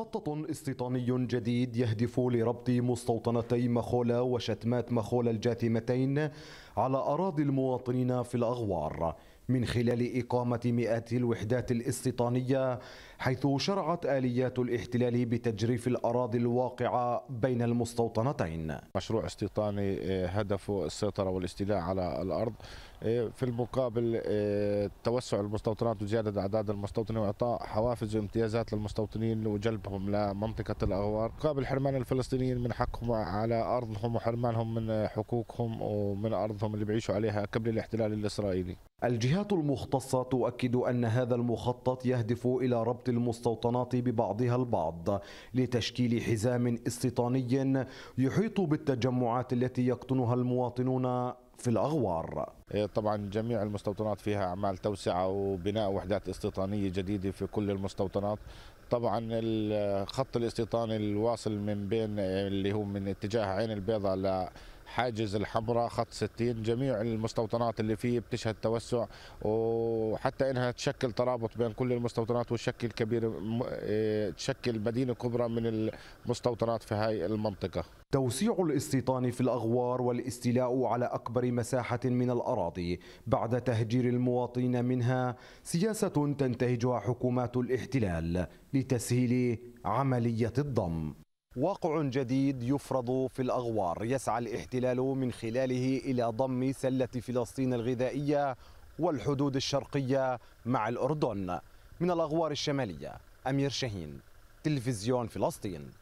مخطط استيطاني جديد يهدف لربط مستوطنتي مخولة وشتمات مخولة الجاثمتين على أراضي المواطنين في الأغوار من خلال إقامة مئات الوحدات الاستيطانية حيث شرعت آليات الاحتلال بتجريف الأراضي الواقعة بين المستوطنتين مشروع استيطاني آه، هدفه السيطرة والاستيلاء على الأرض إيه، في المقابل إيه، توسع المستوطنات وزيادة أعداد المستوطنين وإعطاء حوافز وامتيازات للمستوطنين وجلبهم لمنطقة الأغوار مقابل حرمان الفلسطينيين من حقهم على أرضهم وحرمانهم من حقوقهم ومن أرضهم اللي بيعيشوا عليها قبل الاحتلال الإسرائيلي الجهات المختصة تؤكد أن هذا المخطط يهدف إلى ربط المستوطنات ببعضها البعض لتشكيل حزام استيطاني يحيط بالتجمعات التي يقطنها المواطنون في الأغوار إيه، طبعا جميع المستوطنات فيها أعمال توسعة وبناء وحدات استيطانية جديدة في كل المستوطنات طبعا الخط الاستيطاني الواصل من بين اللي هو من اتجاه عين البيضاء حاجز الحمراء خط 60 جميع المستوطنات اللي فيه بتشهد توسع وحتى انها تشكل ترابط بين كل المستوطنات وتشكل كبير إيه، تشكل مدينه كبرى من المستوطنات في هاي المنطقه توسيع الاستيطان في الاغوار والاستيلاء على اكبر مساحه من الاراضي بعد تهجير المواطنين منها سياسه تنتهجها حكومات الاحتلال لتسهيل عمليه الضم واقع جديد يفرض في الاغوار يسعى الاحتلال من خلاله الى ضم سله فلسطين الغذائيه والحدود الشرقيه مع الاردن من الاغوار الشماليه امير شاهين تلفزيون فلسطين